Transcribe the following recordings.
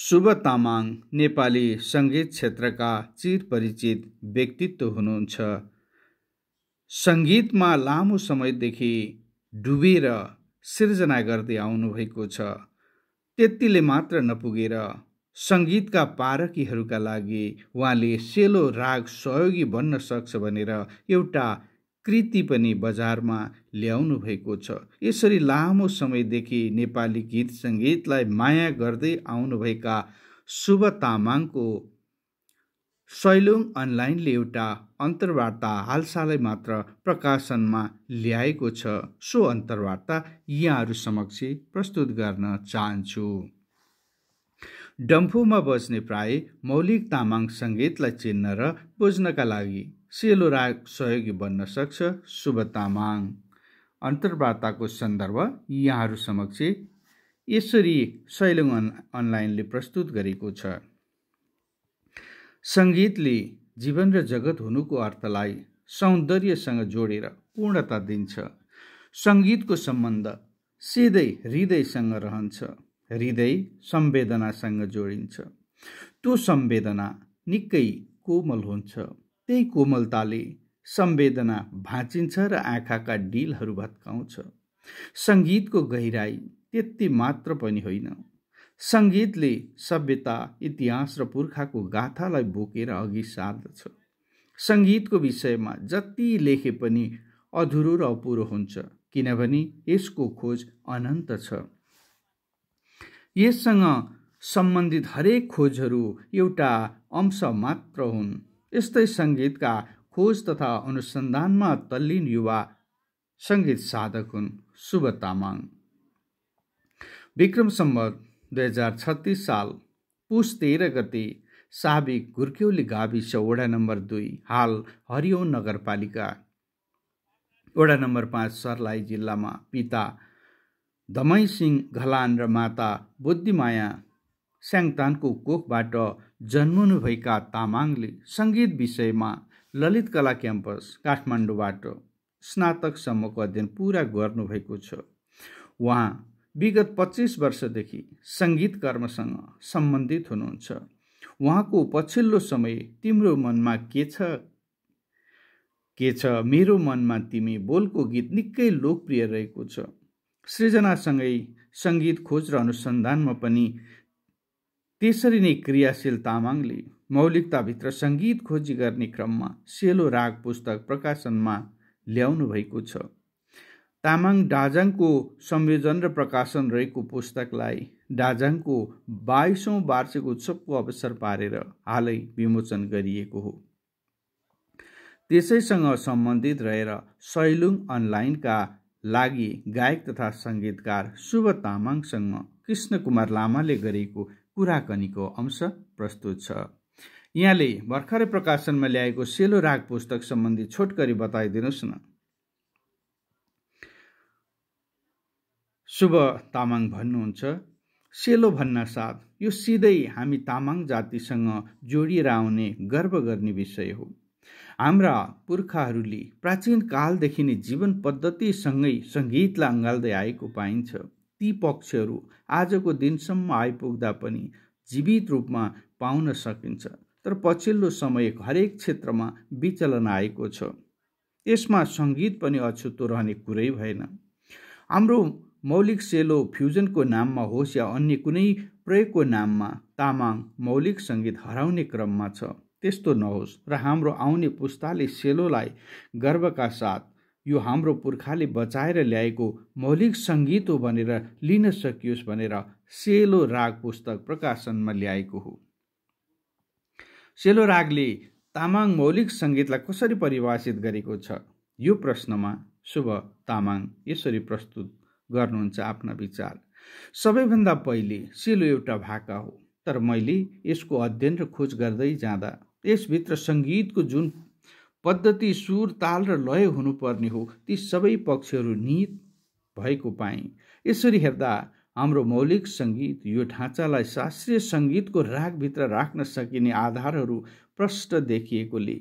शुभ तामाङ नेपाली सङ्गीत क्षेत्रका चिरपरिचित व्यक्तित्व हुनुहुन्छ सङ्गीतमा लामो समयदेखि डुबेर सिर्जना गर्दै आउनुभएको छ त्यतिले मात्र नपुगेर सङ्गीतका पारकीहरूका लागि उहाँले सेलो राग सहयोगी बन्न सक्छ भनेर एउटा कृति पनि बजारमा ल्याउनु भएको छ यसरी लामो समयदेखि नेपाली गीत सङ्गीतलाई माया गर्दै आउनुभएका शुभ तामाङको सैलुङ अनलाइनले एउटा अन्तर्वार्ता हालसालै मात्र प्रकाशनमा ल्याएको छ सो अन्तर्वार्ता यहाँहरू समक्ष प्रस्तुत गर्न चाहन्छु डम्फूमा बस्ने प्राय मौलिक तामाङ सङ्गीतलाई चिन्न र बुझ्नका लागि सेलो राग सहयोगी बन्न सक्छ शुभ तामाङ अन्तर्वार्ताको सन्दर्भ यहाँहरू समक्ष यसरी सैलुङ अनलाइनले प्रस्तुत गरेको छ सङ्गीतले जीवन र जगत हुनुको अर्थलाई सौन्दर्यसँग जोडेर पूर्णता दिन्छ सङ्गीतको सम्बन्ध सिधै हृदयसँग रहन्छ हृदय संवेदनासँग जोडिन्छ त्यो सम्वेदना निकै कोमल हुन्छ त्यही कोमलताले सम्वेदना भाँचिन्छ र आँखाका डिलहरू भत्काउँछ सङ्गीतको गहिराई त्यति मात्र पनि होइन सङ्गीतले सभ्यता इतिहास र पुर्खाको गाथालाई बोकेर अघि सार्दछ सङ्गीतको विषयमा जति लेखे पनि अधुरो र अपुरो हुन्छ किनभने यसको खोज अनन्त छ यससँग सम्बन्धित हरेक खोजहरू एउटा अंश मात्र हुन् यस्तै सङ्गीतका खोज तथा अनुसन्धानमा तल्लीन युवा सङ्गीत साधक हुन् शुभ तामाङ विक्रम सम्बत दुई हजार छत्तिस साल पुस तेह्र गते साबिक घुर्क्यौली गाविस वडा नम्बर दुई हाल हरियो नगरपालिका वडा नम्बर पाँच सर्लाही जिल्लामा पिता सिंह घलान र माता बुद्धिमाया स्याङतानको कोखबाट जन्मनुभएका तामाङले सङ्गीत विषयमा ललित कला क्याम्पस काठमाडौँबाट स्नातकसम्मको अध्ययन पुरा गर्नुभएको छ उहाँ विगत पच्चिस वर्षदेखि सङ्गीत कर्मसँग सम्बन्धित हुनुहुन्छ उहाँको पछिल्लो समय तिम्रो मनमा के छ के छ मेरो मनमा तिमी बोलको गीत निकै लोकप्रिय रहेको छ सृजनासँगै सङ्गीत खोज र अनुसन्धानमा पनि त्यसरी नै क्रियाशील तामाङले मौलिकताभित्र सङ्गीत खोजी गर्ने क्रममा सेलो राग पुस्तक प्रकाशनमा ल्याउनु भएको छ तामाङ डाजाङको संयोजन र प्रकाशन रहेको पुस्तकलाई डाजाङको बाइसौँ वार्षिक उत्सवको अवसर पारेर हालै विमोचन गरिएको हो त्यसैसँग सम्बन्धित रहेर सैलुङ अनलाइनका लागि गायक तथा सङ्गीतकार शुभ तामाङसँग कृष्ण कुमार लामाले गरेको कुराकानीको अंश प्रस्तुत छ यहाँले भर्खरै प्रकाशनमा ल्याएको सेलो राग पुस्तक सम्बन्धी छोटकरी बताइदिनुहोस् न शुभ तामाङ भन्नुहुन्छ सेलो भन्नासाथ यो सिधै हामी तामाङ जातिसँग जोडिएर आउने गर्व गर्ने विषय हो हाम्रा पुर्खाहरूले प्राचीन कालदेखि नै जीवन पद्धतिसँगै सङ्गीतलाई अँगाल्दै आएको पाइन्छ ती पक्षहरू आजको दिनसम्म आइपुग्दा पनि जीवित रूपमा पाउन सकिन्छ तर पछिल्लो समय हरेक क्षेत्रमा विचलन आएको छ यसमा सङ्गीत पनि अछुतो रहने कुरै भएन हाम्रो मौलिक सेलो फ्युजनको नाममा होस् या अन्य कुनै प्रयोगको नाममा तामाङ मौलिक सङ्गीत हराउने क्रममा छ त्यस्तो नहोस् र हाम्रो आउने पुस्ताले सेलोलाई गर्वका साथ यो हाम्रो पुर्खाले बचाएर ल्याएको मौलिक सङ्गीत हो भनेर लिन सकियोस् भनेर सेलो राग पुस्तक प्रकाशनमा ल्याएको हो सेलो रागले तामाङ मौलिक सङ्गीतलाई कसरी परिभाषित गरेको छ यो प्रश्नमा शुभ तामाङ यसरी प्रस्तुत गर्नुहुन्छ आफ्ना विचार सबैभन्दा पहिले सेलो एउटा भाका हो तर मैले यसको अध्ययन र खोज गर्दै जाँदा त्यसभित्र सङ्गीतको जुन पद्धति सुर ताल र लय हुनुपर्ने हो ती सबै पक्षहरू निहित भएको पाएँ यसरी हेर्दा हाम्रो मौलिक सङ्गीत यो ढाँचालाई शास्त्रीय सङ्गीतको रागभित्र राख्न सकिने आधारहरू प्रष्ट देखिएकोले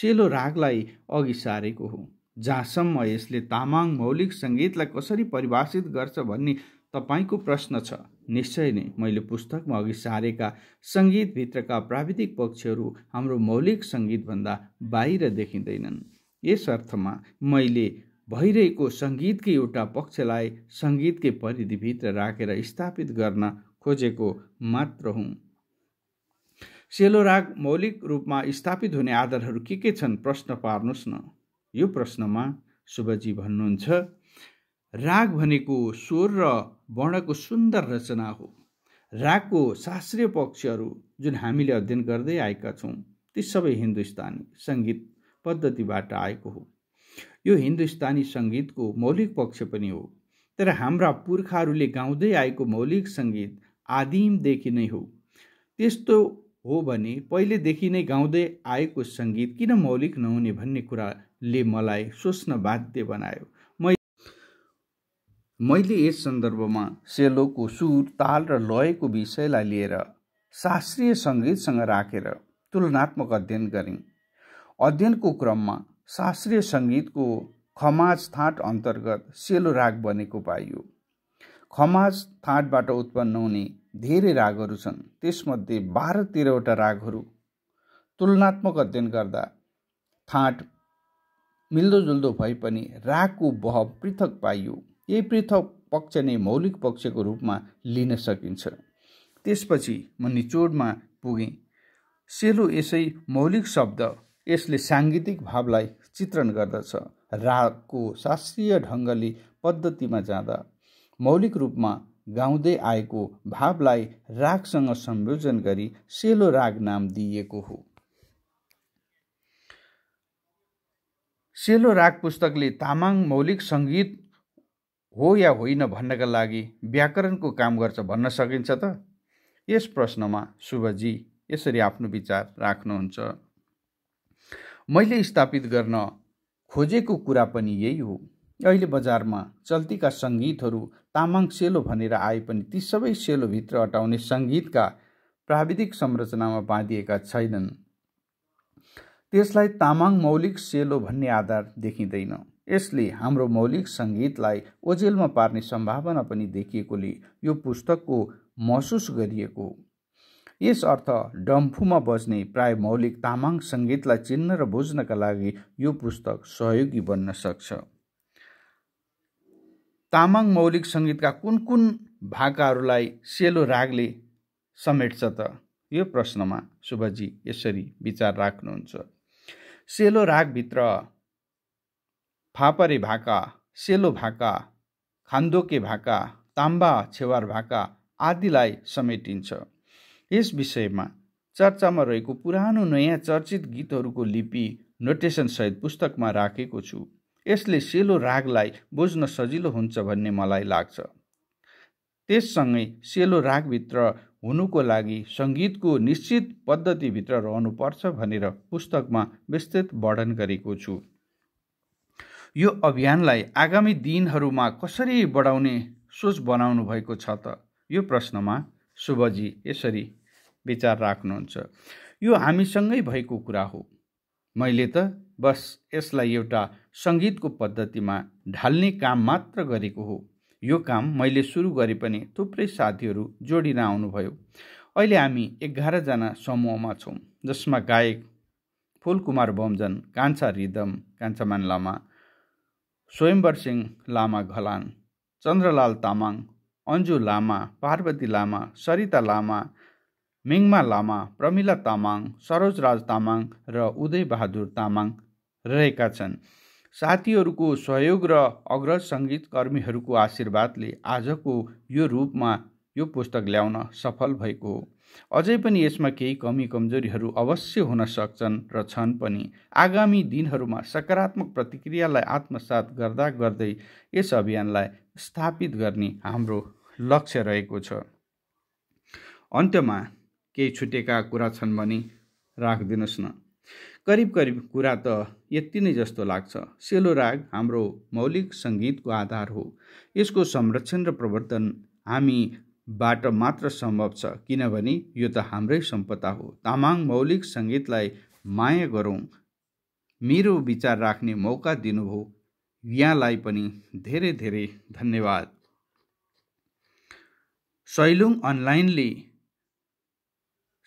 सेलो रागलाई अघि सारेको हो जहाँसम्म यसले तामाङ मौलिक सङ्गीतलाई कसरी परिभाषित गर्छ भन्ने तपाईँको प्रश्न छ निश्चय नै मैले पुस्तकमा अघि सारेका सङ्गीतभित्रका प्राविधिक पक्षहरू हाम्रो मौलिक सङ्गीतभन्दा बाहिर देखिँदैनन् यस अर्थमा मैले भइरहेको सङ्गीतकै एउटा पक्षलाई सङ्गीतकै परिधिभित्र राखेर स्थापित गर्न खोजेको मात्र हुँ सेलो राग मौलिक रूपमा स्थापित हुने आधारहरू के के छन् प्रश्न पार्नुहोस् न यो प्रश्नमा शुभजी भन्नुहुन्छ राग भनेको स्वर र वर्णको सुन्दर रचना हो रागको शास्त्रीय पक्षहरू जुन हामीले अध्ययन गर्दै आएका छौँ ती सबै हिन्दुस्तानी सङ्गीत पद्धतिबाट आएको हो यो हिन्दुस्तानी सङ्गीतको मौलिक पक्ष पनि हो तर हाम्रा पुर्खाहरूले गाउँदै आएको मौलिक सङ्गीत आदिमदेखि नै हो त्यस्तो हो भने पहिलेदेखि नै गाउँदै आएको सङ्गीत किन मौलिक नहुने भन्ने कुराले मलाई सोच्न बाध्य बनायो मैले यस सन्दर्भमा सेलोको सुर ताल र लयको विषयलाई लिएर शास्त्रीय सङ्गीतसँग राखेर तुलनात्मक अध्ययन गरेँ अध्ययनको क्रममा शास्त्रीय सङ्गीतको खमाज थाट अन्तर्गत सेलो राग बनेको पाइयो खमाज थाटबाट उत्पन्न हुने धेरै रागहरू छन् त्यसमध्ये बाह्र तेह्रवटा रागहरू तुलनात्मक अध्ययन गर्दा थाँट मिल्दोजुल्दो भए पनि रागको बह पृथक पाइयो यही पृथक पक्ष नै मौलिक पक्षको रूपमा लिन सकिन्छ त्यसपछि म निचोडमा पुगेँ सेलो यसै मौलिक शब्द यसले साङ्गीतिक भावलाई चित्रण गर्दछ रागको शास्त्रीय ढङ्गले पद्धतिमा जाँदा मौलिक रूपमा गाउँदै आएको भावलाई रागसँग संयोजन गरी सेलो राग नाम दिइएको हो सेलो राग पुस्तकले तामाङ मौलिक सङ्गीत हो या होइन भन्नका लागि व्याकरणको काम गर्छ भन्न सकिन्छ त यस प्रश्नमा शुभजी यसरी आफ्नो विचार राख्नुहुन्छ मैले स्थापित गर्न खोजेको कुरा पनि यही हो अहिले बजारमा चल्तीका सङ्गीतहरू तामाङ सेलो भनेर आए पनि ती सबै सेलोभित्र अटाउने सङ्गीतका प्राविधिक संरचनामा बाँधिएका छैनन् त्यसलाई तामाङ मौलिक सेलो भन्ने आधार देखिँदैन यसले हाम्रो मौलिक सङ्गीतलाई ओझेलमा पार्ने सम्भावना पनि देखिएकोले यो पुस्तकको महसुस गरिएको यस अर्थ डम्फुमा बज्ने प्राय मौलिक तामाङ सङ्गीतलाई चिन्न र बुझ्नका लागि यो पुस्तक सहयोगी बन्न सक्छ तामाङ मौलिक सङ्गीतका कुन कुन भाकाहरूलाई सेलो रागले समेट्छ त यो प्रश्नमा शुभजी यसरी विचार राख्नुहुन्छ सेलो रागभित्र फापरे भाका सेलो भाका खान्दोके भाका ताम्बा छेवार भाका आदिलाई समेटिन्छ यस विषयमा चर्चामा रहेको पुरानो नयाँ चर्चित गीतहरूको लिपि नोटेसनसहित पुस्तकमा राखेको छु यसले सेलो रागलाई बुझ्न सजिलो हुन्छ भन्ने मलाई लाग्छ त्यससँगै सेलो रागभित्र हुनुको लागि सङ्गीतको निश्चित पद्धतिभित्र रहनुपर्छ भनेर पुस्तकमा विस्तृत वर्णन गरेको छु यो अभियानलाई आगामी दिनहरूमा कसरी बढाउने सोच बनाउनु भएको छ त यो प्रश्नमा शुभजी यसरी विचार राख्नुहुन्छ यो हामीसँगै भएको कुरा हो मैले त बस यसलाई एउटा सङ्गीतको पद्धतिमा ढाल्ने काम मात्र गरेको हो यो काम मैले सुरु गरे पनि थुप्रै साथीहरू जोडिन आउनुभयो अहिले हामी एघारजना समूहमा छौँ जसमा गायक फुलकुमार बमजन कान्छा रिदम कान्छामान लामा स्वयम्बर सिंह लामा घलान चन्द्रलाल तामाङ अन्जु लामा पार्वती लामा सरिता लामा मिङमा लामा प्रमिला तामाङ सरोजराज तामाङ र उदय बहादुर तामाङ रहेका छन् साथीहरूको सहयोग र अग्रज सङ्गीतकर्मीहरूको आशीर्वादले आजको यो रूपमा यो पुस्तक ल्याउन सफल भएको हो अझै पनि यसमा केही कमी कमजोरीहरू अवश्य हुन सक्छन् र छन् पनि आगामी दिनहरूमा सकारात्मक प्रतिक्रियालाई आत्मसात गर्दा गर्दै यस अभियानलाई स्थापित गर्ने हाम्रो लक्ष्य रहेको छ अन्त्यमा केही छुटेका कुरा छन् भने राखिदिनुहोस् न करिब करिब कुरा त यति नै जस्तो लाग्छ सेलो राग हाम्रो मौलिक सङ्गीतको आधार हो यसको संरक्षण र प्रवर्तन हामी बाट मात्र सम्भव छ किनभने यो त हाम्रै सम्पदा हो तामाङ मौलिक सङ्गीतलाई माया गरौँ मेरो विचार राख्ने मौका दिनुभयो यहाँलाई पनि धेरै धेरै धन्यवाद सैलुङ अनलाइनले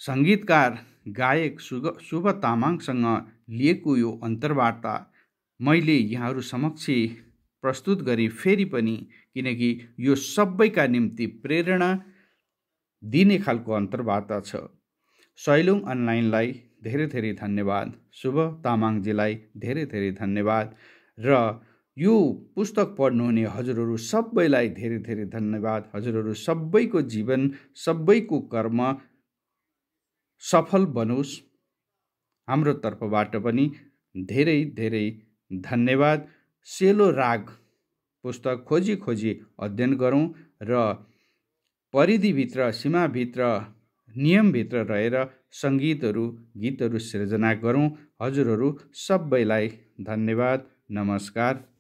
सङ्गीतकार गायक सुग शुभ तामाङसँग लिएको यो अन्तर्वार्ता मैले यहाँहरू समक्ष प्रस्तुत गरी फेरि पनि किनकि यो सबैका निम्ति प्रेरणा दिने खालको अन्तर्वार्ता छ सैलुङ अनलाइनलाई धेरै धेरै धन्यवाद शुभ तामाङजीलाई धेरै धेरै धन्यवाद र यो पुस्तक पढ्नुहुने हजुरहरू सबैलाई धेरै धेरै धन्यवाद हजुरहरू सबैको जीवन सबैको कर्म सफल बनोस् हाम्रो तर्फबाट पनि धेरै धेरै धन्यवाद सेलो राग पुस्तक खोजी खोजी अध्ययन गरौँ र परिधिभित्र सीमाभित्र नियमभित्र रहेर सङ्गीतहरू गीतहरू सृजना गरौँ हजुरहरू सबैलाई धन्यवाद नमस्कार